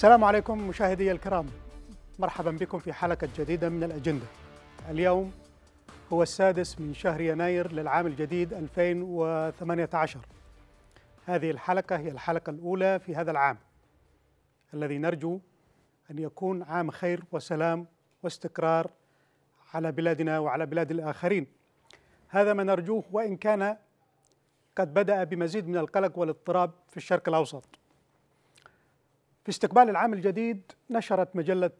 السلام عليكم مشاهدي الكرام مرحبا بكم في حلقة جديدة من الأجندة اليوم هو السادس من شهر يناير للعام الجديد 2018 هذه الحلقة هي الحلقة الأولى في هذا العام الذي نرجو أن يكون عام خير وسلام واستقرار على بلادنا وعلى بلاد الآخرين هذا ما نرجوه وإن كان قد بدأ بمزيد من القلق والاضطراب في الشرق الأوسط في استقبال العام الجديد نشرت مجلة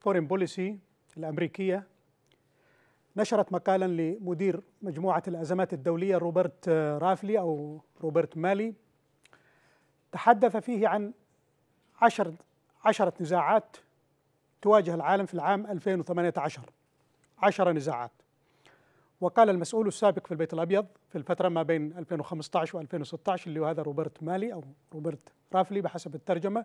فورين آه، بوليسي الأمريكية نشرت مقالا لمدير مجموعة الأزمات الدولية روبرت آه، رافلي أو روبرت مالي تحدث فيه عن عشر عشرة نزاعات تواجه العالم في العام 2018 عشر نزاعات وقال المسؤول السابق في البيت الأبيض في الفترة ما بين 2015 و2016 اللي هو هذا روبرت مالي أو روبرت رافلي بحسب الترجمة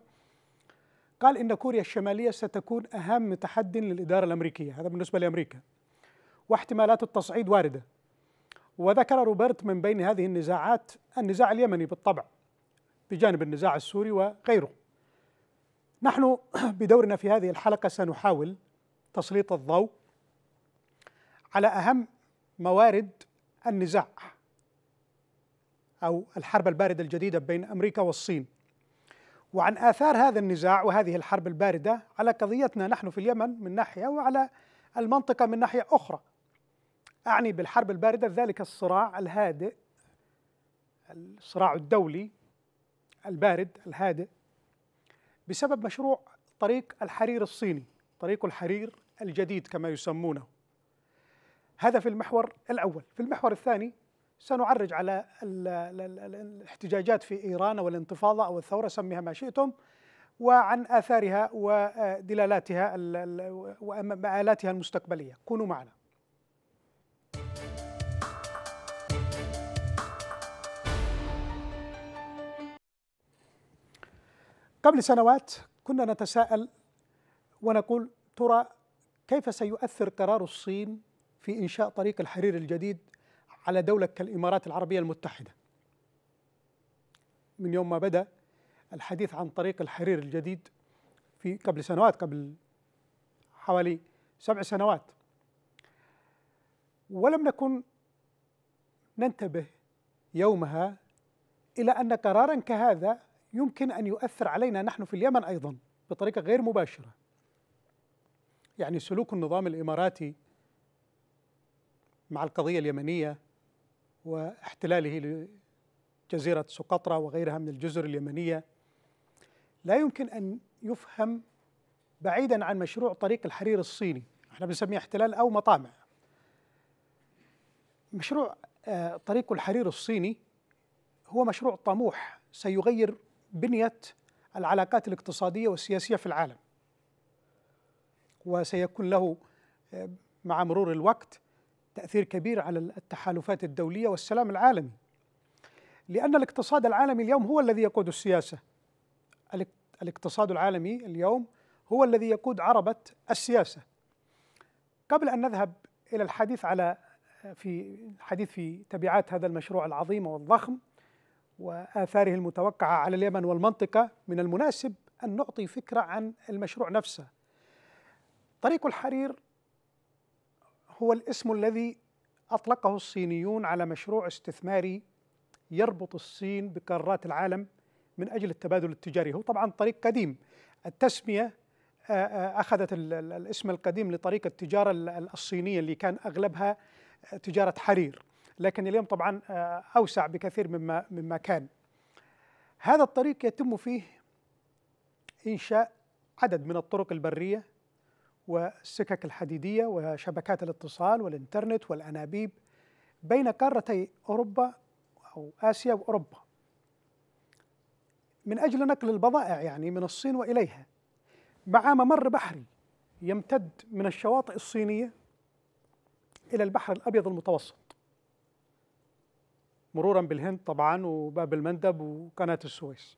قال إن كوريا الشمالية ستكون أهم تحد للإدارة الأمريكية هذا بالنسبة لأمريكا واحتمالات التصعيد واردة وذكر روبرت من بين هذه النزاعات النزاع اليمني بالطبع بجانب النزاع السوري وغيره نحن بدورنا في هذه الحلقة سنحاول تسليط الضوء على أهم موارد النزاع أو الحرب الباردة الجديدة بين أمريكا والصين وعن آثار هذا النزاع وهذه الحرب الباردة على قضيتنا نحن في اليمن من ناحية وعلى المنطقة من ناحية أخرى أعني بالحرب الباردة ذلك الصراع الهادئ الصراع الدولي البارد الهادئ بسبب مشروع طريق الحرير الصيني طريق الحرير الجديد كما يسمونه هذا في المحور الأول في المحور الثاني سنعرج على الاحتجاجات في إيران والانتفاضة أو الثورة سميها ما شئتم وعن آثارها ودلالاتها ومآلاتها المستقبلية كونوا معنا قبل سنوات كنا نتساءل ونقول ترى كيف سيؤثر قرار الصين في إنشاء طريق الحرير الجديد على دولة كالإمارات العربية المتحدة من يوم ما بدأ الحديث عن طريق الحرير الجديد في قبل سنوات قبل حوالي سبع سنوات ولم نكن ننتبه يومها إلى أن قرارا كهذا يمكن أن يؤثر علينا نحن في اليمن أيضا بطريقة غير مباشرة يعني سلوك النظام الإماراتي مع القضية اليمنية واحتلاله لجزيرة سقطرى وغيرها من الجزر اليمنية لا يمكن أن يفهم بعيدا عن مشروع طريق الحرير الصيني احنا بنسميه احتلال أو مطامع مشروع آه، طريق الحرير الصيني هو مشروع طموح سيغير بنية العلاقات الاقتصادية والسياسية في العالم وسيكون له آه، مع مرور الوقت تأثير كبير على التحالفات الدولية والسلام العالمي لأن الاقتصاد العالمي اليوم هو الذي يقود السياسة الاقتصاد العالمي اليوم هو الذي يقود عربة السياسة قبل أن نذهب إلى الحديث على في الحديث في تبعات هذا المشروع العظيم والضخم وآثاره المتوقعة على اليمن والمنطقة من المناسب أن نعطي فكرة عن المشروع نفسه طريق الحرير هو الاسم الذي اطلقه الصينيون على مشروع استثماري يربط الصين بقارات العالم من اجل التبادل التجاري، هو طبعا طريق قديم. التسميه آه، آه، اخذت الاسم القديم لطريقه التجاره الصينيه اللي كان اغلبها آه، تجاره حرير، لكن اليوم طبعا اوسع بكثير مما مما كان. هذا الطريق يتم فيه انشاء عدد من الطرق البريه والسكك الحديدية وشبكات الاتصال والإنترنت والأنابيب بين قارتي أوروبا أو آسيا وأوروبا من أجل نقل البضائع يعني من الصين وإليها مع ممر بحري يمتد من الشواطئ الصينية إلى البحر الأبيض المتوسط مرورا بالهند طبعا وباب المندب وقناة السويس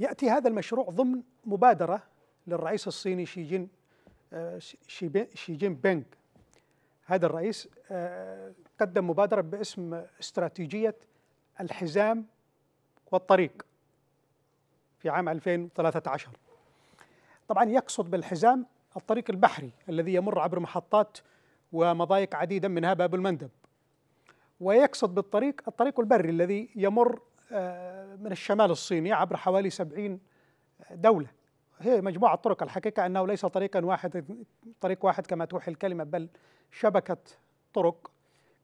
يأتي هذا المشروع ضمن مبادرة للرئيس الصيني شي جين آه، شي جين بينغ هذا الرئيس آه، قدم مبادرة باسم استراتيجية الحزام والطريق في عام 2013 طبعا يقصد بالحزام الطريق البحري الذي يمر عبر محطات ومضايق عديدة منها باب المندب ويقصد بالطريق الطريق البري الذي يمر آه، من الشمال الصيني عبر حوالي 70 دولة هي مجموعة طرق الحقيقة أنه ليس طريقا واحد طريق واحد كما توحي الكلمة بل شبكة طرق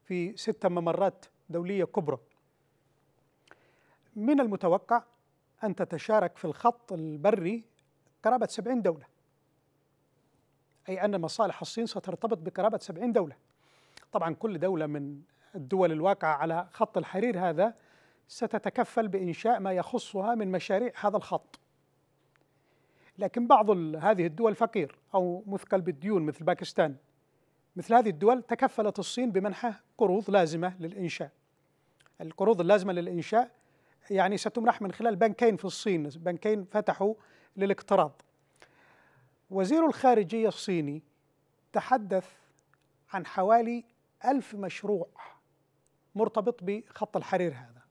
في ستة ممرات دولية كبرى من المتوقع أن تتشارك في الخط البري قرابة 70 دولة أي أن مصالح الصين سترتبط بقرابة 70 دولة طبعا كل دولة من الدول الواقعة على خط الحرير هذا ستتكفل بإنشاء ما يخصها من مشاريع هذا الخط لكن بعض هذه الدول فقير أو مثقل بالديون مثل باكستان مثل هذه الدول تكفلت الصين بمنحه قروض لازمة للإنشاء القروض اللازمة للإنشاء يعني ستمنح من خلال بنكين في الصين بنكين فتحوا للاقتراض وزير الخارجية الصيني تحدث عن حوالي ألف مشروع مرتبط بخط الحرير هذا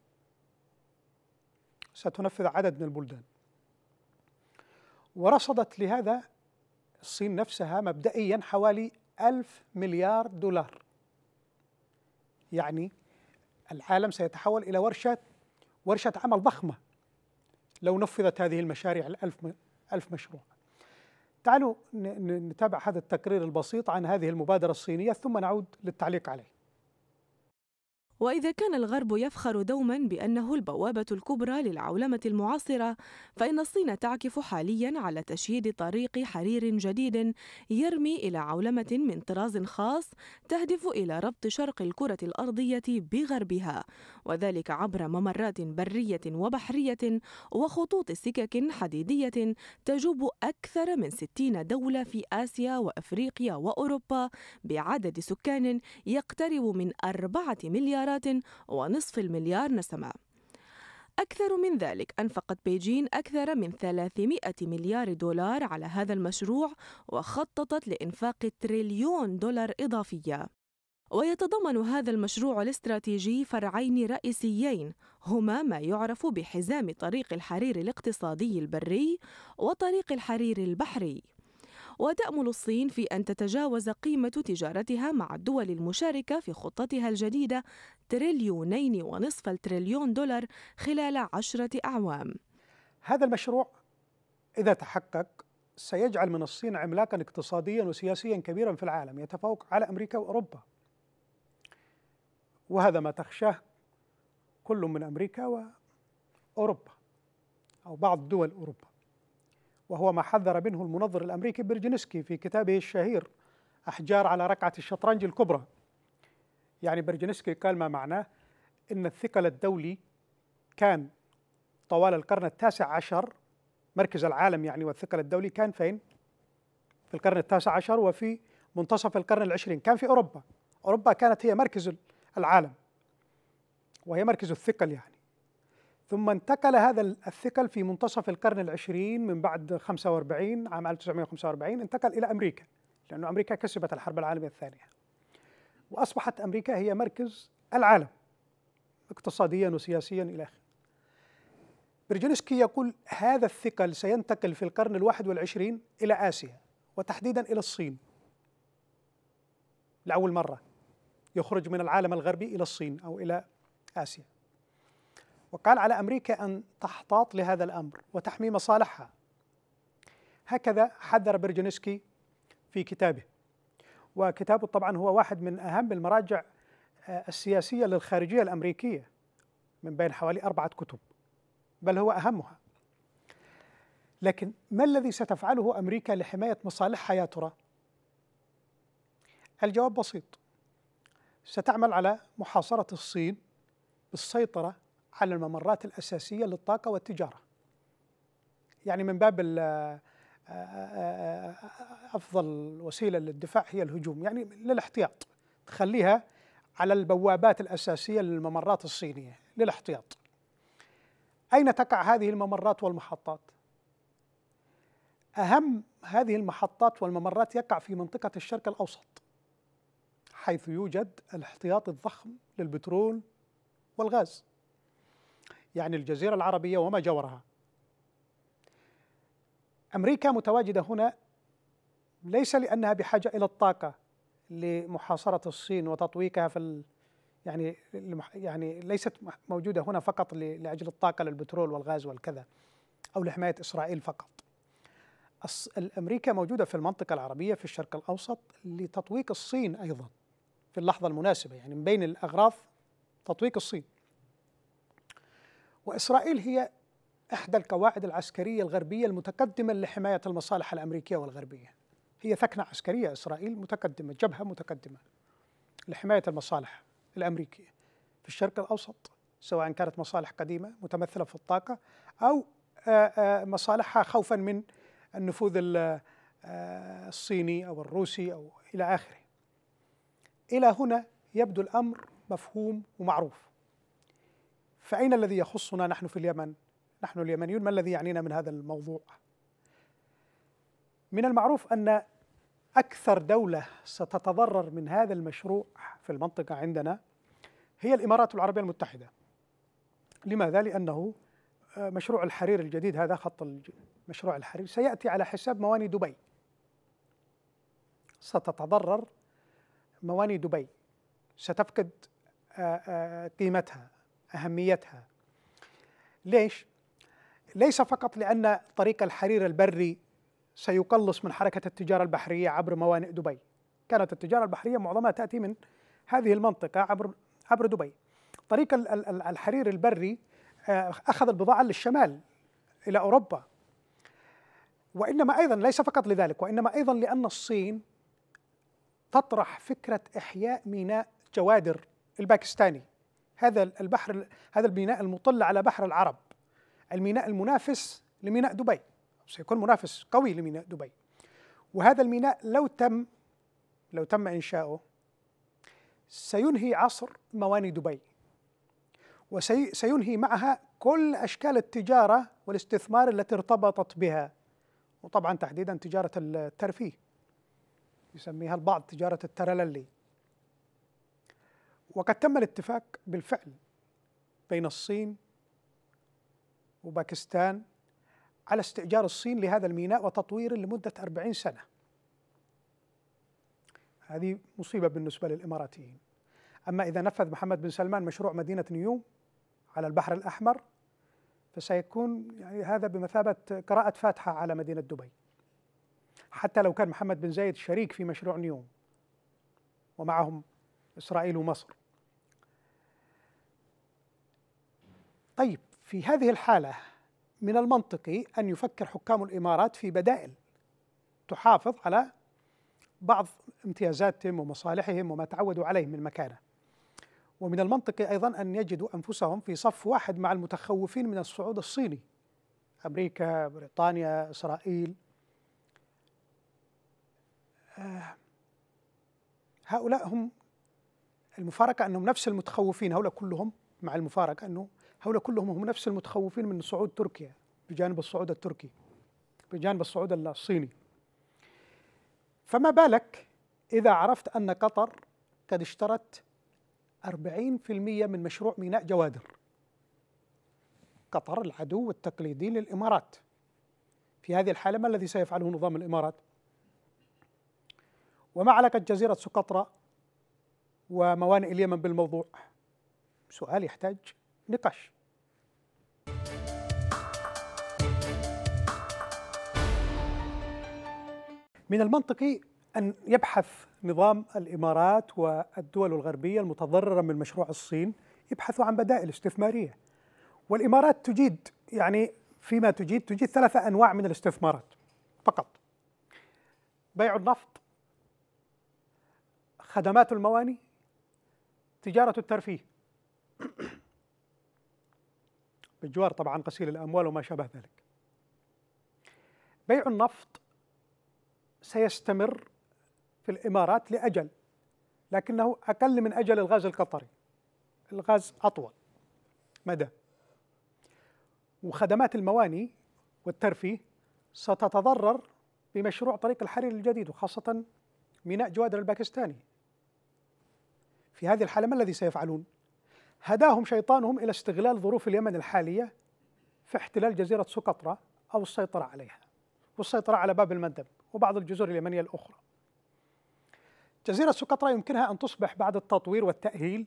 ستنفذ عدد من البلدان ورصدت لهذا الصين نفسها مبدئيا حوالي ألف مليار دولار يعني العالم سيتحول إلى ورشة ورشة عمل ضخمة لو نفذت هذه المشاريع الألف ألف مشروع تعالوا نتابع هذا التقرير البسيط عن هذه المبادرة الصينية ثم نعود للتعليق عليه وإذا كان الغرب يفخر دوما بأنه البوابة الكبرى للعولمة المعاصرة فإن الصين تعكف حاليا على تشييد طريق حرير جديد يرمي إلى عولمة من طراز خاص تهدف إلى ربط شرق الكرة الأرضية بغربها وذلك عبر ممرات برية وبحرية وخطوط سكك حديدية تجوب أكثر من 60 دولة في آسيا وأفريقيا وأوروبا بعدد سكان يقترب من 4 مليار مليارات ونصف المليار نسمة أكثر من ذلك أنفقت بيجين أكثر من 300 مليار دولار على هذا المشروع وخططت لإنفاق تريليون دولار إضافية ويتضمن هذا المشروع الاستراتيجي فرعين رئيسيين هما ما يعرف بحزام طريق الحرير الاقتصادي البري وطريق الحرير البحري وتأمل الصين في أن تتجاوز قيمة تجارتها مع الدول المشاركة في خطتها الجديدة تريليونين ونصف التريليون دولار خلال عشرة أعوام هذا المشروع إذا تحقق سيجعل من الصين عملاقا اقتصاديا وسياسيا كبيرا في العالم يتفوق على أمريكا وأوروبا وهذا ما تخشاه كل من أمريكا وأوروبا أو بعض دول أوروبا وهو ما حذر منه المنظر الأمريكي برجنسكي في كتابه الشهير أحجار على ركعة الشطرنج الكبرى يعني برجنسكي قال ما معناه أن الثقل الدولي كان طوال القرن التاسع عشر مركز العالم يعني والثقل الدولي كان فين؟ في القرن التاسع عشر وفي منتصف القرن العشرين كان في أوروبا أوروبا كانت هي مركز العالم وهي مركز الثقل يعني ثم انتقل هذا الثقل في منتصف القرن العشرين من بعد 45 عام 1945 انتقل إلى أمريكا لأن أمريكا كسبت الحرب العالمية الثانية وأصبحت أمريكا هي مركز العالم اقتصاديا وسياسيا إلى آخره برجنسكي يقول هذا الثقل سينتقل في القرن الواحد والعشرين إلى آسيا وتحديدا إلى الصين لأول مرة يخرج من العالم الغربي إلى الصين أو إلى آسيا وقال على امريكا ان تحتاط لهذا الامر وتحمي مصالحها هكذا حذر برجنسكي في كتابه وكتابه طبعا هو واحد من اهم المراجع آه، السياسيه للخارجيه الامريكيه من بين حوالي اربعه كتب بل هو اهمها لكن ما الذي ستفعله امريكا لحمايه مصالحها يا ترى الجواب بسيط ستعمل على محاصره الصين بالسيطره على الممرات الأساسية للطاقة والتجارة يعني من باب أفضل وسيلة للدفاع هي الهجوم يعني للاحتياط تخليها على البوابات الأساسية للممرات الصينية للاحتياط أين تقع هذه الممرات والمحطات؟ أهم هذه المحطات والممرات يقع في منطقة الشرق الأوسط حيث يوجد الاحتياط الضخم للبترول والغاز يعني الجزيرة العربية وما جورها أمريكا متواجدة هنا ليس لأنها بحاجة إلى الطاقة لمحاصرة الصين وتطويقها في ال... يعني يعني ليست موجودة هنا فقط لأجل الطاقة للبترول والغاز والكذا أو لحماية إسرائيل فقط الص... أمريكا موجودة في المنطقة العربية في الشرق الأوسط لتطويق الصين أيضا في اللحظة المناسبة يعني من بين الأغراض تطويق الصين وإسرائيل هي إحدى القواعد العسكرية الغربية المتقدمة لحماية المصالح الأمريكية والغربية هي ثكنة عسكرية إسرائيل متقدمة جبهة متقدمة لحماية المصالح الأمريكية في الشرق الأوسط سواء كانت مصالح قديمة متمثلة في الطاقة أو آه، آه، مصالحها خوفا من النفوذ آه، الصيني أو الروسي أو إلى آخره إلى هنا يبدو الأمر مفهوم ومعروف فأين الذي يخصنا نحن في اليمن؟ نحن اليمنيون ما الذي يعنينا من هذا الموضوع؟ من المعروف أن أكثر دولة ستتضرر من هذا المشروع في المنطقة عندنا هي الإمارات العربية المتحدة لماذا؟ لأنه آه، مشروع الحرير الجديد هذا خط مشروع الحرير سيأتي على حساب مواني دبي ستتضرر مواني دبي ستفقد آه، آه، قيمتها أهميتها ليش؟ ليس فقط لأن طريق الحرير البري سيقلص من حركة التجارة البحرية عبر موانئ دبي كانت التجارة البحرية معظمها تأتي من هذه المنطقة عبر عبر دبي طريق الحرير البري آه، أخذ البضاعة للشمال إلى أوروبا وإنما أيضا ليس فقط لذلك وإنما أيضا لأن الصين تطرح فكرة إحياء ميناء جوادر الباكستاني هذا البحر هذا الميناء المطل على بحر العرب الميناء المنافس لميناء دبي سيكون منافس قوي لميناء دبي وهذا الميناء لو تم لو تم إنشاؤه سينهي عصر مواني دبي وسينهي معها كل أشكال التجارة والاستثمار التي ارتبطت بها وطبعا تحديدا تجارة الترفيه يسميها البعض تجارة الترللي وقد تم الاتفاق بالفعل بين الصين وباكستان على استئجار الصين لهذا الميناء وتطويره لمدة 40 سنة هذه مصيبة بالنسبة للإماراتيين أما إذا نفذ محمد بن سلمان مشروع مدينة نيوم على البحر الأحمر فسيكون يعني هذا بمثابة قراءة فاتحة على مدينة دبي حتى لو كان محمد بن زايد شريك في مشروع نيوم ومعهم إسرائيل ومصر طيب في هذه الحالة من المنطقي أن يفكر حكام الإمارات في بدائل تحافظ على بعض امتيازاتهم ومصالحهم وما تعودوا عليه من مكانه ومن المنطقي أيضا أن يجدوا أنفسهم في صف واحد مع المتخوفين من الصعود الصيني أمريكا بريطانيا إسرائيل آه، هؤلاء هم المفارقة أنهم نفس المتخوفين هؤلاء كلهم مع المفارقة أنه هؤلاء كلهم هم نفس المتخوفين من صعود تركيا بجانب الصعود التركي بجانب الصعود الصيني فما بالك إذا عرفت أن قطر قد اشترت 40% من مشروع ميناء جوادر قطر العدو التقليدي للإمارات في هذه الحالة ما الذي سيفعله نظام الإمارات وما علاقة جزيرة سقطرى وموانئ اليمن بالموضوع سؤال يحتاج نقاش من المنطقي أن يبحث نظام الإمارات والدول الغربية المتضررة من مشروع الصين يبحثوا عن بدائل استثمارية والإمارات تجيد يعني فيما تجيد تجيد ثلاثة أنواع من الاستثمارات فقط بيع النفط خدمات المواني تجارة الترفيه بجوار طبعا غسيل الأموال وما شابه ذلك بيع النفط سيستمر في الإمارات لأجل لكنه أقل من أجل الغاز القطري الغاز أطول مدى وخدمات المواني والترفيه ستتضرر بمشروع طريق الحرير الجديد وخاصة ميناء جوادر الباكستاني في هذه الحالة ما الذي سيفعلون؟ هداهم شيطانهم إلى استغلال ظروف اليمن الحالية في احتلال جزيرة سقطرى أو السيطرة عليها والسيطرة على باب المندب وبعض الجزر اليمنية الأخرى جزيرة سقطرى يمكنها أن تصبح بعد التطوير والتأهيل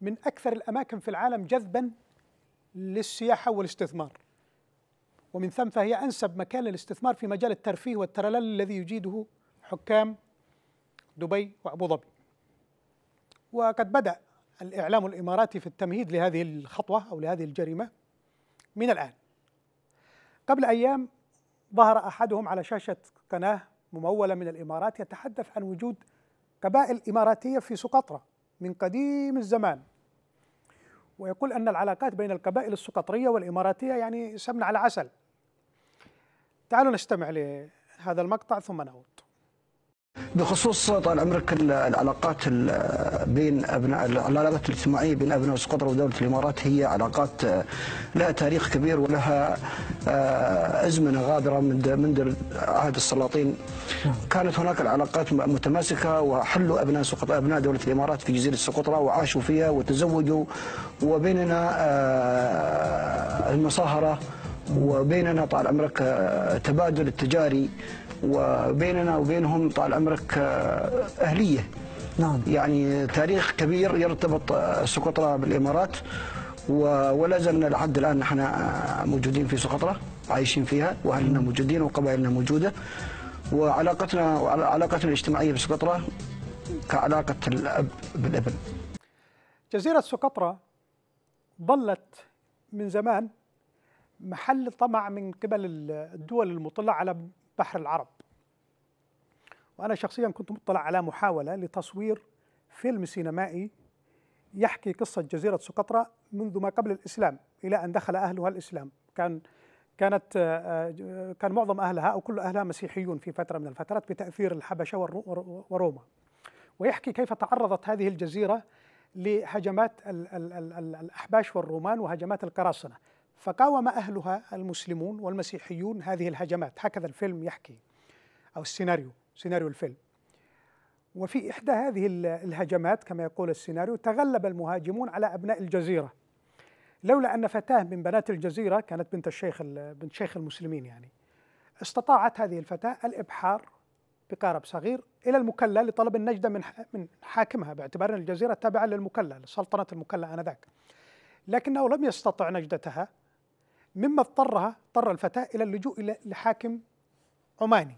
من أكثر الأماكن في العالم جذبا للسياحة والاستثمار ومن ثم فهي أنسب مكان للاستثمار في مجال الترفيه والترلل الذي يجيده حكام دبي وأبو ظبي وقد بدأ الإعلام الإماراتي في التمهيد لهذه الخطوة أو لهذه الجريمة من الآن قبل أيام ظهر أحدهم على شاشة قناة ممولة من الإمارات يتحدث عن وجود قبائل إماراتية في سقطرة من قديم الزمان ويقول أن العلاقات بين القبائل السقطرية والإماراتية يعني سمن على عسل تعالوا نستمع لهذا المقطع ثم نعود بخصوص طال عمرك العلاقات بين ابناء العلاقات الاجتماعيه بين ابناء قطر ودوله الامارات هي علاقات آه، لها تاريخ كبير ولها آه، ازمنه غابره منذ من عهد السلاطين كانت هناك العلاقات متماسكه وحلوا ابناء سقط ابناء دوله الامارات في جزيره سقطرى وعاشوا فيها وتزوجوا وبيننا آه، المصاهره وبيننا طال عمرك آه، تبادل التجاري وبيننا وبينهم طال عمرك آه، أهلية نعم يعني تاريخ كبير يرتبط آه، سقطرى بالإمارات ولا زلنا لحد الآن نحن موجودين في سقطرى عايشين فيها وأهلنا موجودين وقبائلنا موجودة وعلاقتنا علاقتنا الاجتماعية بسقطرى كعلاقة الأب بالابن جزيرة سقطرى ظلت من زمان محل طمع من قبل الدول المطلة على بحر العرب وأنا شخصيا كنت مطلع على محاولة لتصوير فيلم سينمائي يحكي قصة جزيرة سقطرى منذ ما قبل الإسلام إلى أن دخل أهلها الإسلام كان كانت آه، آه، كان معظم أهلها أو كل أهلها مسيحيون في فترة من الفترات بتأثير الحبشة وروما ويحكي كيف تعرضت هذه الجزيرة لهجمات الأحباش والرومان وهجمات القراصنة فقاوم أهلها المسلمون والمسيحيون هذه الهجمات هكذا الفيلم يحكي أو السيناريو سيناريو الفيلم وفي إحدى هذه الهجمات كما يقول السيناريو تغلب المهاجمون على أبناء الجزيرة لولا أن فتاة من بنات الجزيرة كانت بنت الشيخ بنت شيخ المسلمين يعني استطاعت هذه الفتاة الإبحار بقارب صغير إلى المكلا لطلب النجدة من من حاكمها باعتبار أن الجزيرة تابعة للمكلا لسلطنة المكلا آنذاك لكنه لم يستطع نجدتها مما اضطرها اضطر الفتاة إلى اللجوء إلى لحاكم عماني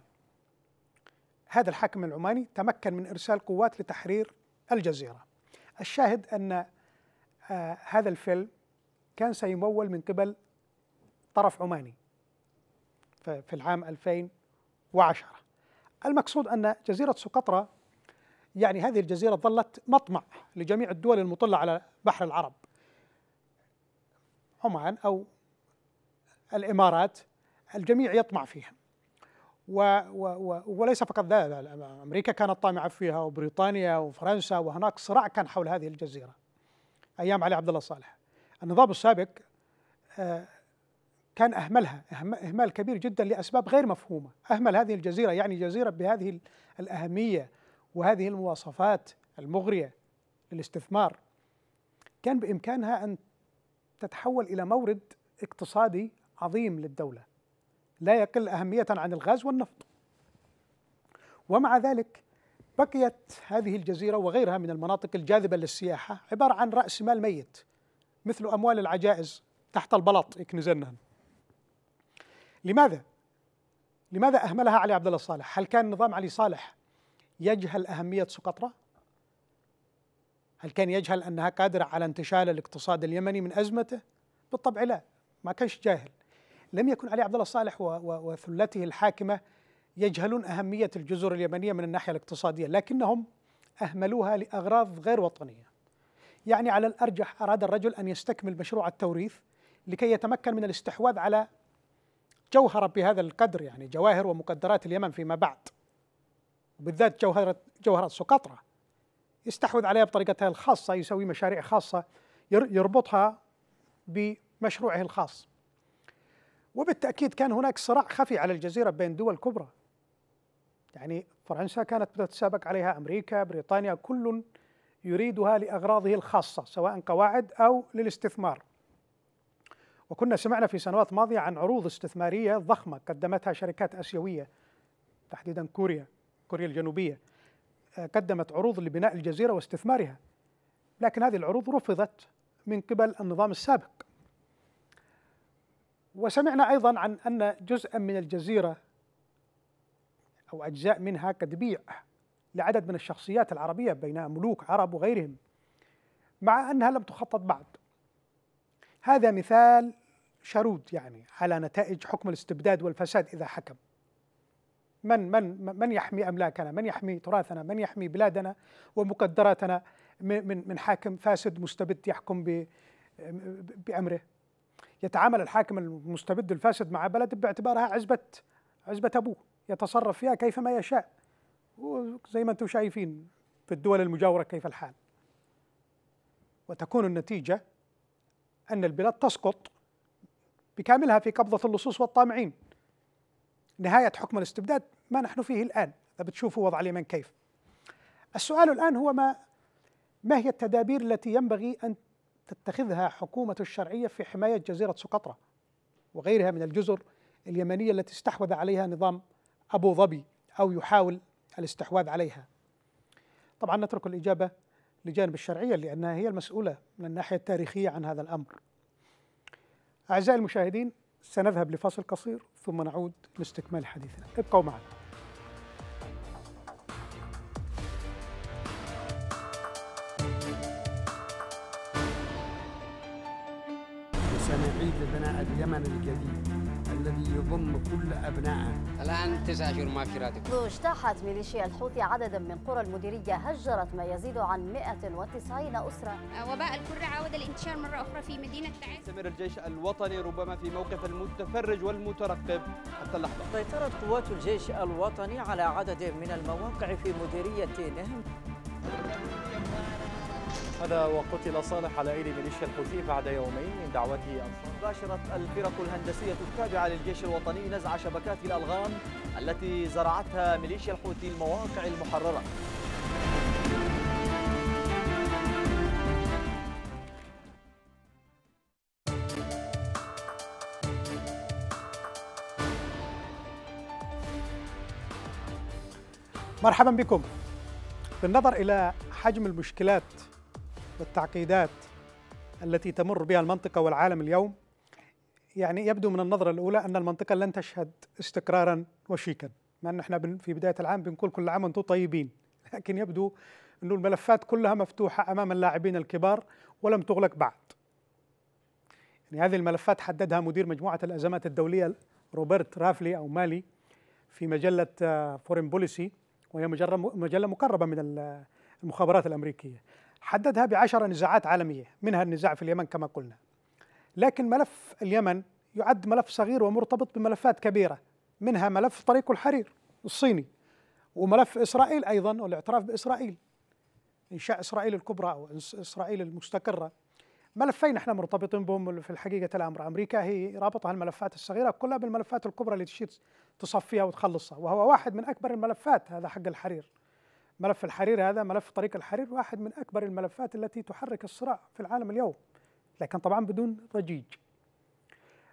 هذا الحاكم العماني تمكن من إرسال قوات لتحرير الجزيرة الشاهد أن آه هذا الفيلم كان سيمول من قبل طرف عماني في العام 2010 المقصود أن جزيرة سقطرى يعني هذه الجزيرة ظلت مطمع لجميع الدول المطلة على بحر العرب عمان أو الإمارات الجميع يطمع فيها و و وليس فقط ذلك أمريكا كانت طامعة فيها وبريطانيا وفرنسا وهناك صراع كان حول هذه الجزيرة أيام علي عبد الله صالح النظام السابق آه، كان أهملها إهمال كبير جدا لأسباب غير مفهومة أهمل هذه الجزيرة يعني جزيرة بهذه الأهمية وهذه المواصفات المغرية للاستثمار كان بإمكانها أن تتحول إلى مورد اقتصادي عظيم للدولة لا يقل أهمية عن الغاز والنفط ومع ذلك بقيت هذه الجزيرة وغيرها من المناطق الجاذبة للسياحة عبارة عن رأس مال ميت مثل أموال العجائز تحت البلاط يكنزنها لماذا؟ لماذا أهملها علي عبد الله صالح؟ هل كان نظام علي صالح يجهل أهمية سقطرة؟ هل كان يجهل أنها قادرة على انتشال الاقتصاد اليمني من أزمته؟ بالطبع لا ما كانش جاهل لم يكن علي عبد الله صالح وثلته الحاكمه يجهلون اهميه الجزر اليمنيه من الناحيه الاقتصاديه لكنهم اهملوها لاغراض غير وطنيه. يعني على الارجح اراد الرجل ان يستكمل مشروع التوريث لكي يتمكن من الاستحواذ على جوهره بهذا القدر يعني جواهر ومقدرات اليمن فيما بعد. وبالذات جوهرة جوهره سقطرى يستحوذ عليها بطريقته الخاصه يسوي مشاريع خاصه يربطها بمشروعه الخاص. وبالتأكيد كان هناك صراع خفي على الجزيرة بين دول كبرى يعني فرنسا كانت تتسابق عليها أمريكا بريطانيا كل يريدها لأغراضه الخاصة سواء قواعد أو للاستثمار وكنا سمعنا في سنوات ماضية عن عروض استثمارية ضخمة قدمتها شركات آسيوية تحديدا كوريا كوريا الجنوبية آه، قدمت عروض لبناء الجزيرة واستثمارها لكن هذه العروض رفضت من قبل النظام السابق وسمعنا أيضا عن أن جزءا من الجزيرة أو أجزاء منها قد بيع لعدد من الشخصيات العربية بين ملوك عرب وغيرهم مع أنها لم تخطط بعد هذا مثال شرود يعني على نتائج حكم الاستبداد والفساد إذا حكم من من من يحمي املاكنا؟ من يحمي تراثنا؟ من يحمي بلادنا ومقدراتنا من من حاكم فاسد مستبد يحكم بامره؟ يتعامل الحاكم المستبد الفاسد مع بلد باعتبارها عزبة عزبة أبوه يتصرف فيها كيفما يشاء وزي ما أنتم شايفين في الدول المجاورة كيف الحال وتكون النتيجة أن البلاد تسقط بكاملها في قبضة اللصوص والطامعين نهاية حكم الاستبداد ما نحن فيه الآن إذا بتشوفوا وضع اليمن كيف السؤال الآن هو ما ما هي التدابير التي ينبغي أن تتخذها حكومة الشرعية في حماية جزيرة سقطرة وغيرها من الجزر اليمنية التي استحوذ عليها نظام أبو ظبي أو يحاول الاستحواذ عليها طبعا نترك الإجابة لجانب الشرعية لأنها هي المسؤولة من الناحية التاريخية عن هذا الأمر أعزائي المشاهدين سنذهب لفاصل قصير ثم نعود لاستكمال حديثنا ابقوا معنا الزمن الجديد الذي يضم كل أبنائه الآن تسع شهور ما في راتب اجتاحت ميليشيا الحوثي عددا من قرى المديرية هجرت ما يزيد عن 190 أسرة وباء الكرة عاود الانتشار مرة أخرى في مدينة تعز يستمر الجيش الوطني ربما في موقف المتفرج والمترقب حتى اللحظة سيطرت قوات الجيش الوطني على عدد من المواقع في مديرية نهم هذا وقتل صالح على ايدي ميليشيا الحوثي بعد يومين من دعوته انصار باشرت الفرق الهندسيه التابعه للجيش الوطني نزع شبكات الالغام التي زرعتها ميليشيا الحوثي المواقع المحرره مرحبا بكم بالنظر إلى حجم المشكلات والتعقيدات التي تمر بها المنطقة والعالم اليوم يعني يبدو من النظرة الأولى أن المنطقة لن تشهد استقرارا وشيكا مع أن احنا في بداية العام بنقول كل عام وأنتم طيبين لكن يبدو أن الملفات كلها مفتوحة أمام اللاعبين الكبار ولم تغلق بعد يعني هذه الملفات حددها مدير مجموعة الأزمات الدولية روبرت رافلي أو مالي في مجلة فورين آه، بوليسي وهي مجلة مقربة من المخابرات الأمريكية حددها بعشر نزاعات عالمية منها النزاع في اليمن كما قلنا لكن ملف اليمن يعد ملف صغير ومرتبط بملفات كبيرة منها ملف طريق الحرير الصيني وملف إسرائيل أيضا والاعتراف بإسرائيل إنشاء إسرائيل الكبرى أو إسرائيل المستقرة ملفين احنا مرتبطين بهم في الحقيقة الأمر أمريكا هي رابطة الملفات الصغيرة كلها بالملفات الكبرى اللي تصفيها وتخلصها وهو واحد من أكبر الملفات هذا حق الحرير ملف الحرير هذا ملف طريق الحرير واحد من أكبر الملفات التي تحرك الصراع في العالم اليوم لكن طبعا بدون ضجيج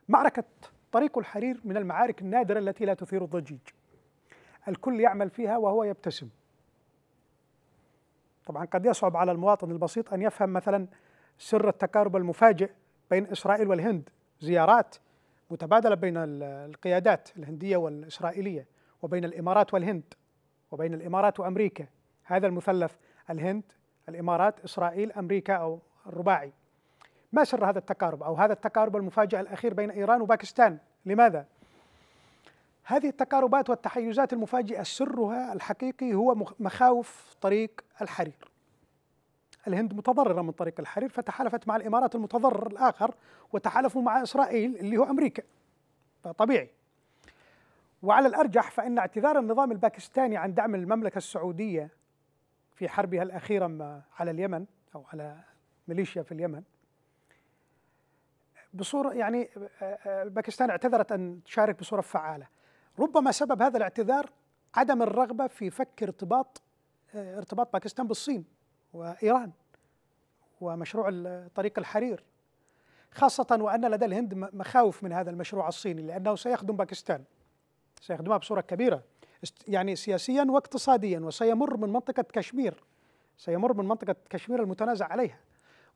معركة طريق الحرير من المعارك النادرة التي لا تثير الضجيج الكل يعمل فيها وهو يبتسم طبعا قد يصعب على المواطن البسيط أن يفهم مثلا سر التقارب المفاجئ بين إسرائيل والهند زيارات متبادلة بين القيادات الهندية والإسرائيلية وبين الإمارات والهند وبين الإمارات وأمريكا هذا المثلث الهند الإمارات إسرائيل أمريكا أو الرباعي ما سر هذا التقارب أو هذا التقارب المفاجئ الأخير بين إيران وباكستان لماذا؟ هذه التقاربات والتحيزات المفاجئة سرها الحقيقي هو مخاوف طريق الحرير الهند متضررة من طريق الحرير فتحالفت مع الإمارات المتضرر الآخر وتحالفوا مع إسرائيل اللي هو أمريكا طبيعي وعلى الارجح فان اعتذار النظام الباكستاني عن دعم المملكه السعوديه في حربها الاخيره على اليمن او على ميليشيا في اليمن بصوره يعني آه، آه، باكستان اعتذرت ان تشارك بصوره فعاله ربما سبب هذا الاعتذار عدم الرغبه في فك ارتباط آه، ارتباط باكستان بالصين وايران ومشروع طريق الحرير خاصه وان لدى الهند مخاوف من هذا المشروع الصيني لانه سيخدم باكستان سيخدمها بصورة كبيرة يعني سياسيا واقتصاديا وسيمر من منطقة كشمير سيمر من منطقة كشمير المتنازع عليها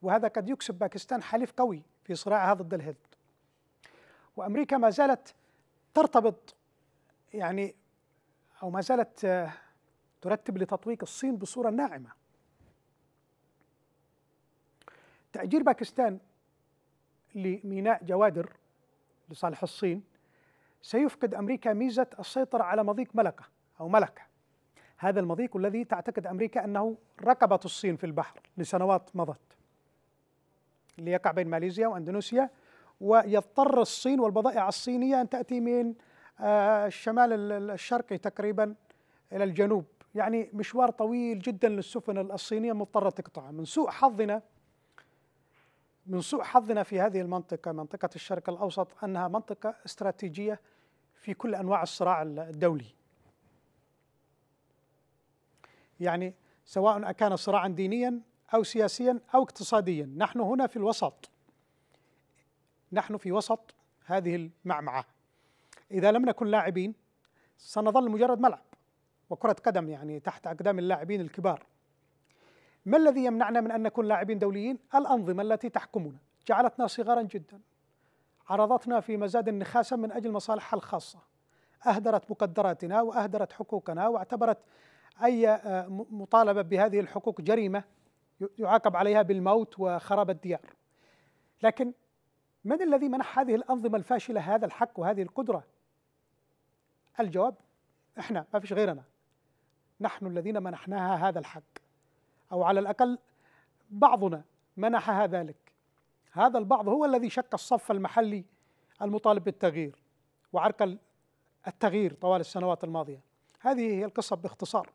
وهذا قد يكسب باكستان حليف قوي في صراعها ضد الهند وأمريكا ما زالت ترتبط يعني أو ما زالت آه، ترتب لتطويق الصين بصورة ناعمة تأجير باكستان لميناء جوادر لصالح الصين سيفقد أمريكا ميزة السيطرة على مضيق ملكة أو ملكة هذا المضيق الذي تعتقد أمريكا أنه ركبة الصين في البحر لسنوات مضت ليقع بين ماليزيا وأندونيسيا ويضطر الصين والبضائع الصينية أن تأتي من الشمال آه، الشرقي تقريبا إلى الجنوب يعني مشوار طويل جدا للسفن الصينية مضطرة تقطعه من سوء حظنا من سوء حظنا في هذه المنطقة منطقة الشرق الأوسط أنها منطقة استراتيجية في كل أنواع الصراع الدولي يعني سواء أكان صراعا دينيا أو سياسيا أو اقتصاديا نحن هنا في الوسط نحن في وسط هذه المعمعة إذا لم نكن لاعبين سنظل مجرد ملعب وكرة قدم يعني تحت أقدام اللاعبين الكبار ما الذي يمنعنا من أن نكون لاعبين دوليين؟ الأنظمة التي تحكمنا جعلتنا صغارا جدا عرضتنا في مزاد النخاسه من أجل مصالحها الخاصة أهدرت مقدراتنا وأهدرت حقوقنا واعتبرت أي آه، مطالبة بهذه الحقوق جريمة يعاقب عليها بالموت وخراب الديار لكن من الذي منح هذه الأنظمة الفاشلة هذا الحق وهذه القدرة؟ الجواب احنا ما فيش غيرنا نحن الذين منحناها هذا الحق أو على الأقل بعضنا منحها ذلك هذا البعض هو الذي شك الصف المحلي المطالب بالتغيير وعرقل التغيير طوال السنوات الماضية هذه هي القصة باختصار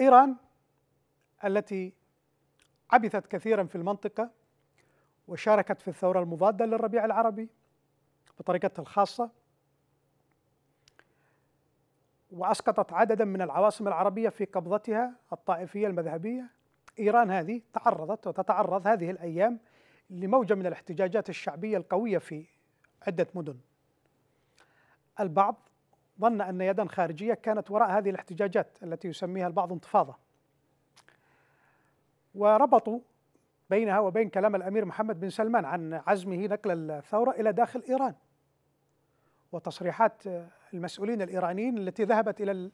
إيران التي عبثت كثيرا في المنطقة وشاركت في الثورة المضادة للربيع العربي بطريقتها الخاصة وأسقطت عددا من العواصم العربية في قبضتها الطائفية المذهبية إيران هذه تعرضت وتتعرض هذه الأيام لموجة من الاحتجاجات الشعبية القوية في عدة مدن البعض ظن أن يدا خارجية كانت وراء هذه الاحتجاجات التي يسميها البعض انتفاضة وربطوا بينها وبين كلام الأمير محمد بن سلمان عن عزمه نقل الثورة إلى داخل إيران وتصريحات المسؤولين الإيرانيين التي ذهبت إلى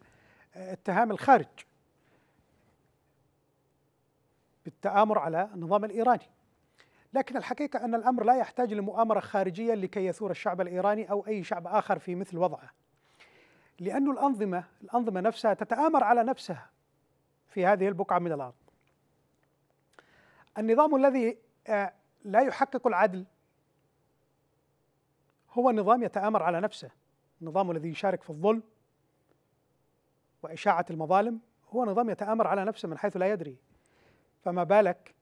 اتهام الخارج بالتآمر على النظام الإيراني لكن الحقيقة أن الأمر لا يحتاج لمؤامرة خارجية لكي يثور الشعب الإيراني أو أي شعب آخر في مثل وضعه لأن الأنظمة الأنظمة نفسها تتآمر على نفسها في هذه البقعة من الأرض النظام الذي آه، لا يحقق العدل هو نظام يتآمر على نفسه النظام الذي يشارك في الظلم وإشاعة المظالم هو نظام يتآمر على نفسه من حيث لا يدري فما بالك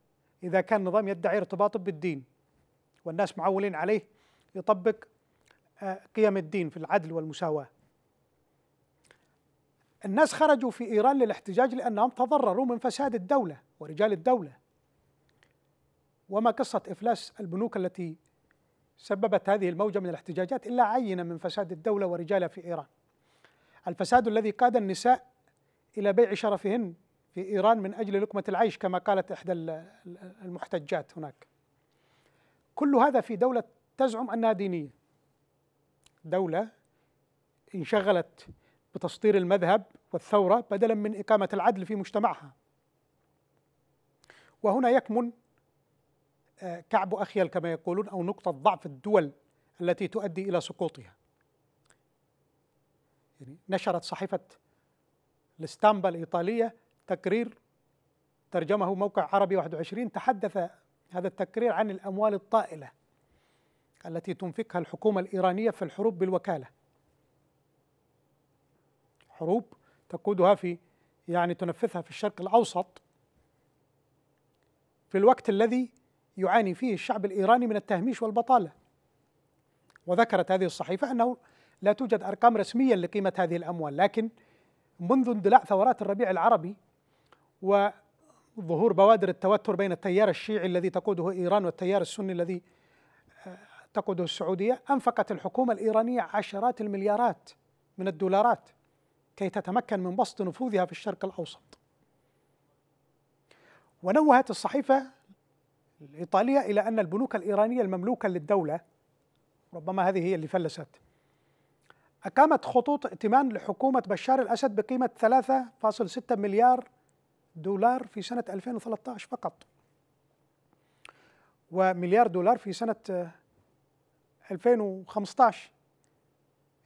إذا كان نظام يدعي ارتباطه بالدين والناس معولين عليه يطبق آه، قيم الدين في العدل والمساواة الناس خرجوا في إيران للاحتجاج لأنهم تضرروا من فساد الدولة ورجال الدولة وما قصة إفلاس البنوك التي سببت هذه الموجة من الاحتجاجات إلا عينة من فساد الدولة ورجالها في إيران الفساد الذي قاد النساء إلى بيع شرفهن في إيران من أجل لقمة العيش كما قالت إحدى المحتجات هناك كل هذا في دولة تزعم أنها دينية دولة انشغلت بتسطير المذهب والثورة بدلا من إقامة العدل في مجتمعها وهنا يكمن كعب أخيل كما يقولون أو نقطة ضعف الدول التي تؤدي إلى سقوطها يعني نشرت صحيفة الاستامبا الإيطالية تقرير ترجمه موقع عربي 21 تحدث هذا التقرير عن الأموال الطائلة التي تنفقها الحكومة الإيرانية في الحروب بالوكالة حروب تقودها في يعني تنفذها في الشرق الأوسط في الوقت الذي يعاني فيه الشعب الايراني من التهميش والبطاله. وذكرت هذه الصحيفه انه لا توجد ارقام رسميه لقيمه هذه الاموال، لكن منذ اندلاع ثورات الربيع العربي وظهور بوادر التوتر بين التيار الشيعي الذي تقوده ايران والتيار السني الذي آه، تقوده السعوديه، انفقت الحكومه الايرانيه عشرات المليارات من الدولارات كي تتمكن من بسط نفوذها في الشرق الاوسط. ونوهت الصحيفه الإيطالية إلى أن البنوك الإيرانية المملوكة للدولة ربما هذه هي اللي فلست أقامت خطوط ائتمان لحكومة بشار الأسد بقيمة 3.6 مليار دولار في سنة 2013 فقط ومليار دولار في سنة 2015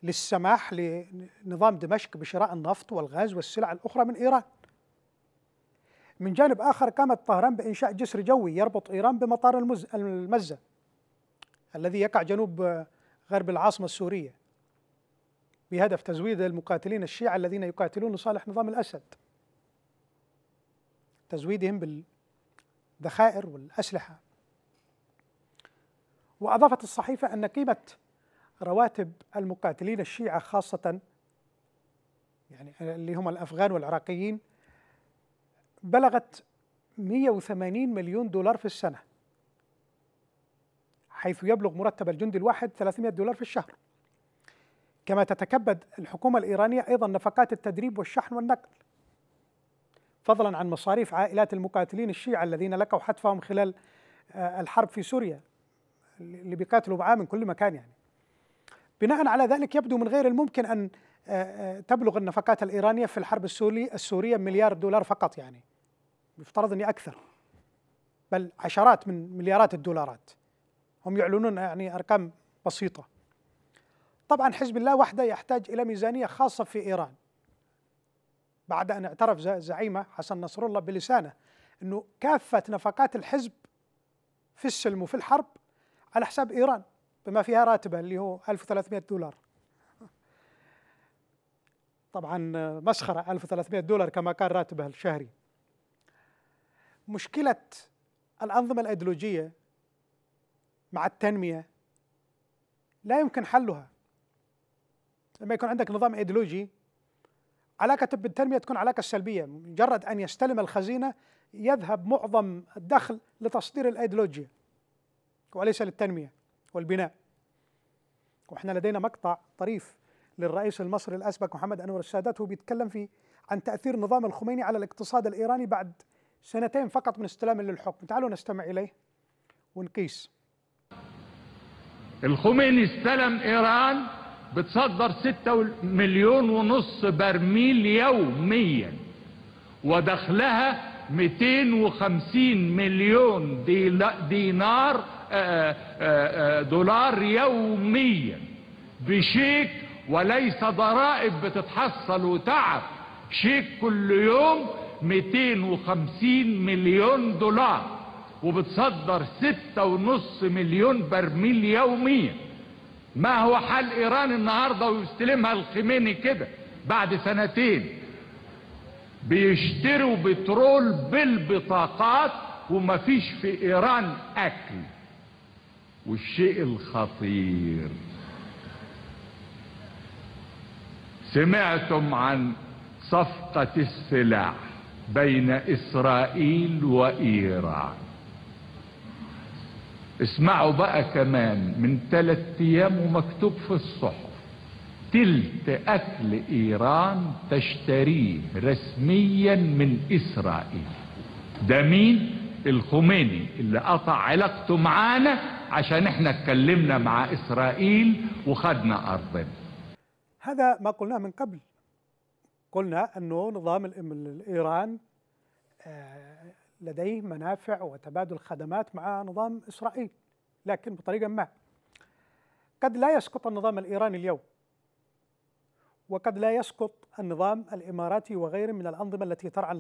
للسماح لنظام دمشق بشراء النفط والغاز والسلع الأخرى من إيران من جانب آخر قامت طهران بإنشاء جسر جوي يربط إيران بمطار المز... المزة الذي يقع جنوب غرب العاصمة السورية بهدف تزويد المقاتلين الشيعة الذين يقاتلون لصالح نظام الأسد تزويدهم بالذخائر والأسلحة وأضافت الصحيفة أن قيمة رواتب المقاتلين الشيعة خاصة يعني اللي هم الأفغان والعراقيين بلغت 180 مليون دولار في السنة حيث يبلغ مرتب الجندي الواحد 300 دولار في الشهر كما تتكبد الحكومة الإيرانية أيضا نفقات التدريب والشحن والنقل فضلا عن مصاريف عائلات المقاتلين الشيعة الذين لقوا حتفهم خلال آه، الحرب في سوريا اللي بيقاتلوا معاه من كل مكان يعني بناء على ذلك يبدو من غير الممكن أن آه، آه، تبلغ النفقات الإيرانية في الحرب السورية مليار دولار فقط يعني يفترض اني اكثر بل عشرات من مليارات الدولارات هم يعلنون يعني ارقام بسيطه طبعا حزب الله وحده يحتاج الى ميزانيه خاصه في ايران بعد ان اعترف زعيمه حسن نصر الله بلسانه انه كافه نفقات الحزب في السلم وفي الحرب على حساب ايران بما فيها راتبه اللي هو 1300 دولار طبعا مسخره 1300 دولار كما كان راتبه الشهري مشكلة الأنظمة الأيديولوجية مع التنمية لا يمكن حلها لما يكون عندك نظام أيديولوجي علاقته بالتنمية تكون علاقة سلبية مجرد أن يستلم الخزينة يذهب معظم الدخل لتصدير الأيديولوجيا وليس للتنمية والبناء واحنا لدينا مقطع طريف للرئيس المصري الأسبق محمد أنور السادات هو بيتكلم فيه عن تأثير نظام الخميني على الاقتصاد الإيراني بعد سنتين فقط من استلام للحكم تعالوا نستمع إليه ونقيس الخميني استلم إيران بتصدر ستة مليون ونص برميل يوميا ودخلها 250 مليون دينار آه، آه، آه، دولار يوميا بشيك وليس ضرائب بتتحصل وتعب شيك كل يوم 250 مليون دولار وبتصدر 6.5 مليون برميل يوميا ما هو حال ايران النهاردة ويستلمها الخميني كده بعد سنتين بيشتروا بترول بالبطاقات ومفيش في ايران اكل والشيء الخطير سمعتم عن صفقة السلاح بين إسرائيل وإيران اسمعوا بقى كمان من ثلاث أيام ومكتوب في الصحف تلت أكل إيران تشتريه رسميا من إسرائيل ده مين؟ الخميني اللي قطع علاقته معانا عشان احنا اتكلمنا مع إسرائيل وخدنا أرضنا هذا ما قلناه من قبل قلنا أنه نظام الإيران آه، لديه منافع وتبادل خدمات مع نظام إسرائيل لكن بطريقة ما قد لا يسقط النظام الإيراني اليوم وقد لا يسقط النظام الإماراتي وغيره من الأنظمة التي ترعى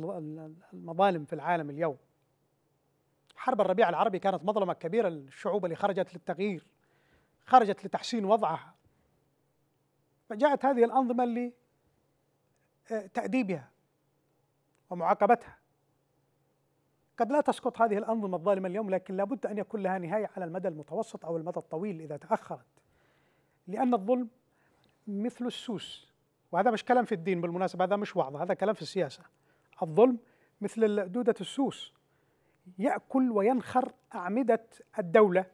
المظالم في العالم اليوم حرب الربيع العربي كانت مظلمة كبيرة للشعوب اللي خرجت للتغيير خرجت لتحسين وضعها فجاءت هذه الأنظمة اللي آه، تأديبها ومعاقبتها قد لا تسقط هذه الأنظمة الظالمة اليوم لكن لابد أن يكون لها نهاية على المدى المتوسط أو المدى الطويل إذا تأخرت لأن الظلم مثل السوس وهذا مش كلام في الدين بالمناسبة هذا مش وعظ هذا كلام في السياسة الظلم مثل دودة السوس يأكل وينخر أعمدة الدولة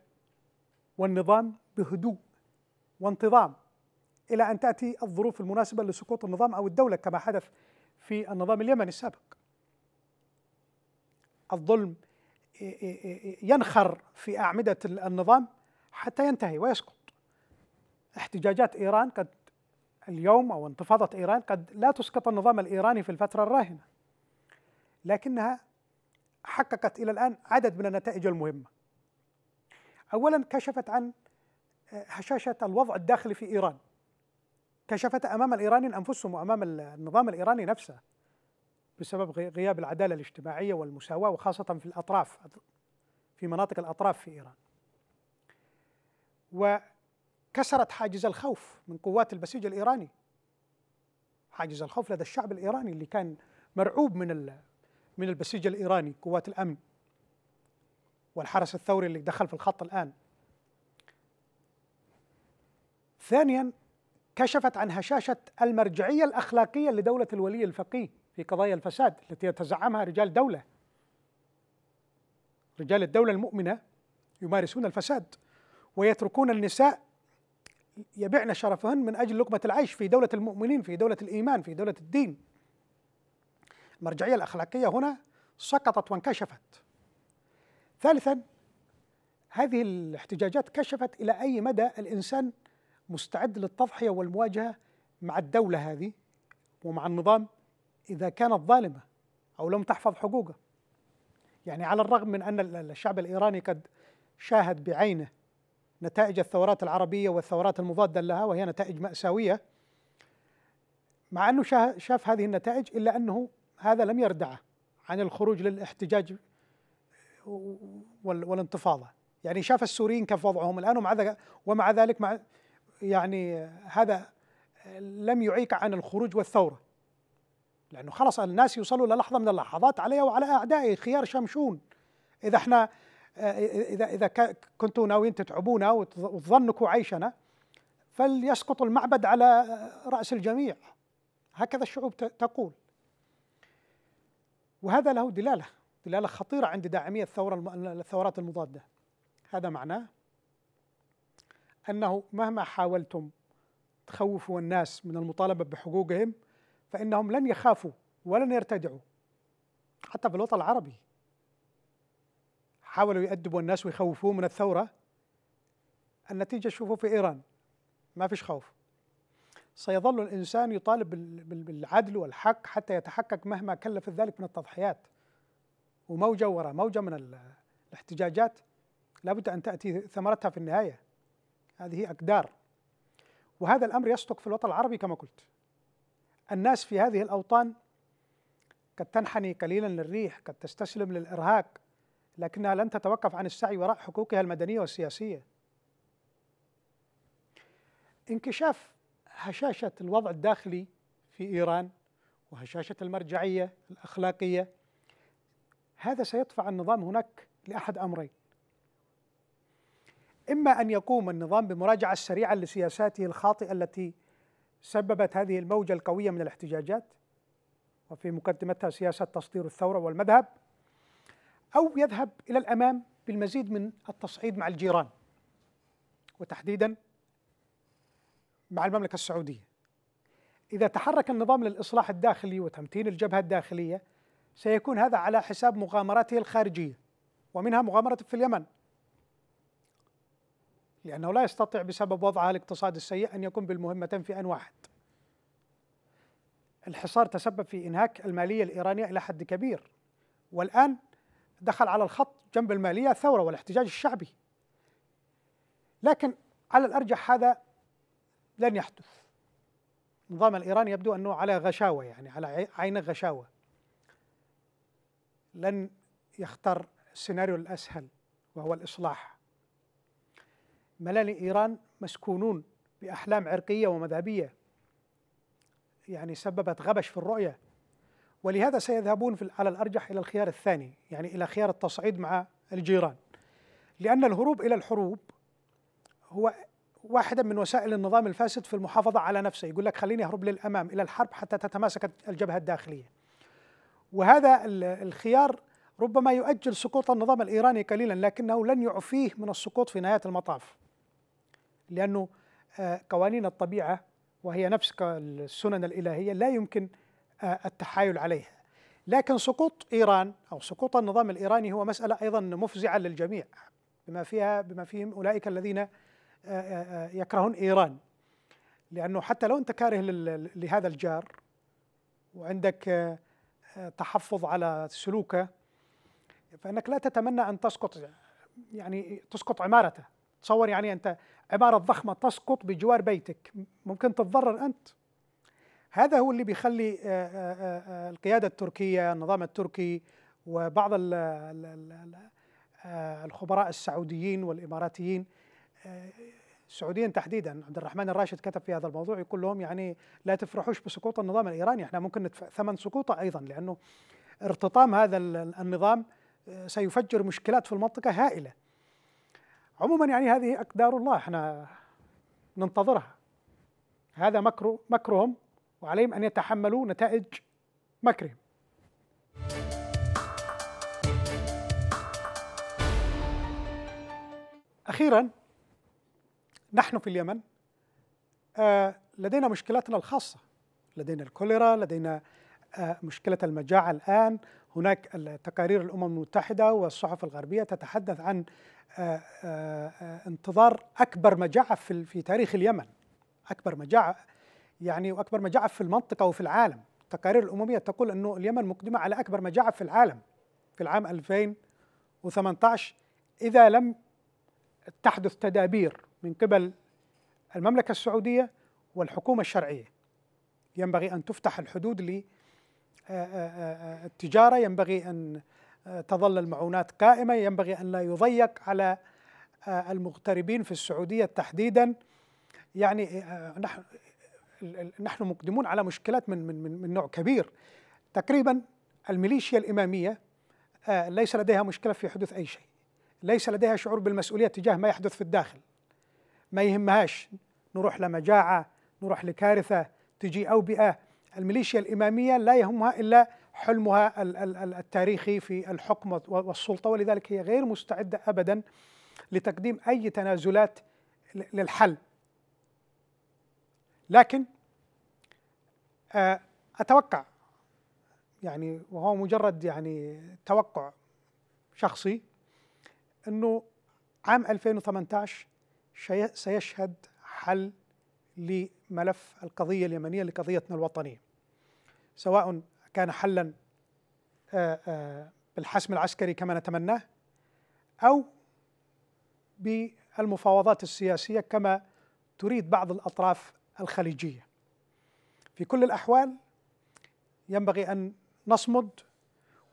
والنظام بهدوء وانتظام إلى أن تأتي الظروف المناسبة لسقوط النظام أو الدولة كما حدث في النظام اليمني السابق الظلم ينخر في أعمدة النظام حتى ينتهي ويسقط احتجاجات إيران قد اليوم أو انتفاضة إيران قد لا تسقط النظام الإيراني في الفترة الراهنة لكنها حققت إلى الآن عدد من النتائج المهمة أولا كشفت عن آه، هشاشة الوضع الداخلي في إيران كشفت امام الايرانيين انفسهم وامام النظام الايراني نفسه بسبب غياب العداله الاجتماعيه والمساواه وخاصه في الاطراف في مناطق الاطراف في ايران. وكسرت حاجز الخوف من قوات البسيج الايراني. حاجز الخوف لدى الشعب الايراني اللي كان مرعوب من من البسيج الايراني قوات الامن والحرس الثوري اللي دخل في الخط الان. ثانيا كشفت عن هشاشة المرجعية الأخلاقية لدولة الولي الفقيه في قضايا الفساد التي يتزعمها رجال دولة رجال الدولة المؤمنة يمارسون الفساد ويتركون النساء يبعن شرفهن من أجل لقمة العيش في دولة المؤمنين في دولة الإيمان في دولة الدين المرجعية الأخلاقية هنا سقطت وانكشفت ثالثا هذه الاحتجاجات كشفت إلى أي مدى الإنسان مستعد للتضحية والمواجهة مع الدولة هذه ومع النظام إذا كانت ظالمة أو لم تحفظ حقوقه يعني على الرغم من أن الشعب الإيراني قد شاهد بعينه نتائج الثورات العربية والثورات المضادة لها وهي نتائج مأساوية مع أنه شاف هذه النتائج إلا أنه هذا لم يردعه عن الخروج للاحتجاج والانتفاضة يعني شاف السوريين كيف وضعهم الآن ومع, ومع ذلك مع يعني هذا لم يعيق عن الخروج والثورة لأنه خلاص الناس يوصلوا للحظة من اللحظات علي وعلى أعدائي خيار شمشون إذا احنا إذا إذا كنتوا ناويين تتعبونا وتظنكوا عيشنا فليسقط المعبد على رأس الجميع هكذا الشعوب تقول وهذا له دلالة دلالة خطيرة عند داعمية الثورة الثورات المضادة هذا معناه أنه مهما حاولتم تخوفوا الناس من المطالبة بحقوقهم فإنهم لن يخافوا ولن يرتدعوا حتى في الوطن العربي حاولوا يأدبوا الناس ويخوفوه من الثورة النتيجة شوفوا في إيران ما فيش خوف سيظل الإنسان يطالب بالعدل والحق حتى يتحقق مهما كلف ذلك من التضحيات وموجة وراء موجة من الاحتجاجات لابد أن تأتي ثمرتها في النهاية هذه أقدار وهذا الأمر يصدق في الوطن العربي كما قلت الناس في هذه الأوطان قد تنحني قليلا للريح قد تستسلم للإرهاق لكنها لن تتوقف عن السعي وراء حقوقها المدنية والسياسية انكشاف هشاشة الوضع الداخلي في إيران وهشاشة المرجعية الأخلاقية هذا سيدفع النظام هناك لأحد أمرين إما أن يقوم النظام بمراجعة سريعة لسياساته الخاطئة التي سببت هذه الموجة القوية من الاحتجاجات وفي مقدمتها سياسة تصدير الثورة والمذهب أو يذهب إلى الأمام بالمزيد من التصعيد مع الجيران وتحديدا مع المملكة السعودية إذا تحرك النظام للإصلاح الداخلي وتمتين الجبهة الداخلية سيكون هذا على حساب مغامراته الخارجية ومنها مغامرة في اليمن لأنه لا يستطيع بسبب وضعها الاقتصادي السيء أن يكون بالمهمتين في آن واحد الحصار تسبب في إنهاك المالية الإيرانية إلى حد كبير والآن دخل على الخط جنب المالية الثورة والاحتجاج الشعبي لكن على الأرجح هذا لن يحدث النظام الإيراني يبدو أنه على غشاوة يعني على عين غشاوة لن يختار السيناريو الأسهل وهو الإصلاح ملالي إيران مسكونون بأحلام عرقية ومذهبية يعني سببت غبش في الرؤية ولهذا سيذهبون في على الأرجح إلى الخيار الثاني يعني إلى خيار التصعيد مع الجيران لأن الهروب إلى الحروب هو واحدة من وسائل النظام الفاسد في المحافظة على نفسه يقول لك خليني أهرب للأمام إلى الحرب حتى تتماسك الجبهة الداخلية وهذا الخيار ربما يؤجل سقوط النظام الإيراني قليلا لكنه لن يعفيه من السقوط في نهاية المطاف لأنه آه، قوانين الطبيعة وهي نفس السنن الإلهية لا يمكن آه، التحايل عليها لكن سقوط إيران أو سقوط النظام الإيراني هو مسألة أيضا مفزعة للجميع بما فيها بما فيهم أولئك الذين آه، يكرهون إيران لأنه حتى لو أنت كاره لهذا الجار وعندك تحفظ على سلوكه فإنك لا تتمنى أن تسقط يعني تسقط عمارته تصور يعني أنت عبارة ضخمة تسقط بجوار بيتك ممكن تتضرر أنت هذا هو اللي بيخلي آه، آه، آه، القيادة التركية النظام التركي وبعض الخبراء السعوديين والإماراتيين السعوديين تحديدا عبد الرحمن الراشد كتب في هذا الموضوع يقول لهم يعني لا تفرحوش بسقوط النظام الإيراني احنا ممكن ندفع ثمن سقوطه أيضا لأنه ارتطام هذا النظام سيفجر مشكلات في المنطقة هائلة عموما يعني هذه أقدار الله احنا ننتظرها هذا مكر مكرهم وعليهم أن يتحملوا نتائج مكرهم أخيرا نحن في اليمن آه، لدينا مشكلاتنا الخاصة لدينا الكوليرا لدينا آه، مشكلة المجاعة الآن هناك تقارير الامم المتحده والصحف الغربيه تتحدث عن آه، آه، انتظار اكبر مجاعه في في تاريخ اليمن اكبر مجاعه يعني واكبر مجاعه في المنطقه وفي العالم التقارير الامميه تقول انه اليمن مقدمه على اكبر مجاعه في العالم في العام 2018 اذا لم تحدث تدابير من قبل المملكه السعوديه والحكومه الشرعيه ينبغي ان تفتح الحدود آه، آه، آه، التجارة ينبغي أن تظل المعونات قائمة ينبغي أن لا يضيق على المغتربين في السعودية تحديدا يعني نحن نحن مقدمون على مشكلات من من من نوع كبير تقريبا الميليشيا الإمامية ليس لديها مشكلة في حدوث أي شيء ليس لديها شعور بالمسؤولية تجاه ما يحدث في الداخل ما يهمهاش نروح لمجاعة نروح لكارثة تجي أوبئة الميليشيا الإمامية لا يهمها إلا حلمها التاريخي في الحكم والسلطة ولذلك هي غير مستعدة أبدا لتقديم أي تنازلات للحل لكن آه، أتوقع يعني وهو مجرد يعني توقع شخصي أنه عام 2018 سيشهد حل لملف القضية اليمنية لقضيتنا الوطنية سواء كان حلا آه، آه، بالحسم العسكري كما نتمناه أو بالمفاوضات السياسية كما تريد بعض الأطراف الخليجية في كل الأحوال ينبغي أن نصمد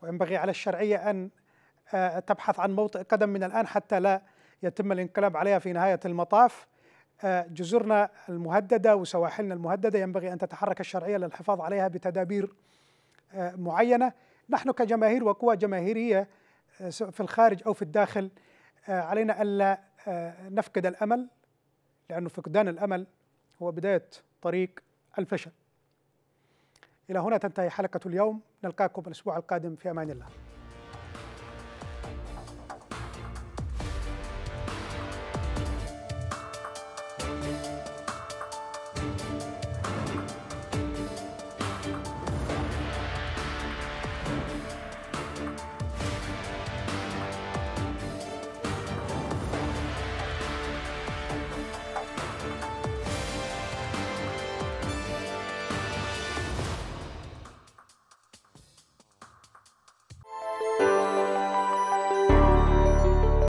وينبغي على الشرعية أن آه، تبحث عن موطئ قدم من الآن حتى لا يتم الانقلاب عليها في نهاية المطاف جزرنا المهدده وسواحلنا المهدده ينبغي ان تتحرك الشرعيه للحفاظ عليها بتدابير آه، معينه نحن كجماهير وقوى جماهيريه آه، في الخارج او في الداخل آه، علينا الا نفقد الامل لانه فقدان الامل هو بدايه طريق الفشل الى هنا تنتهي حلقه اليوم نلقاكم الاسبوع القادم في امان الله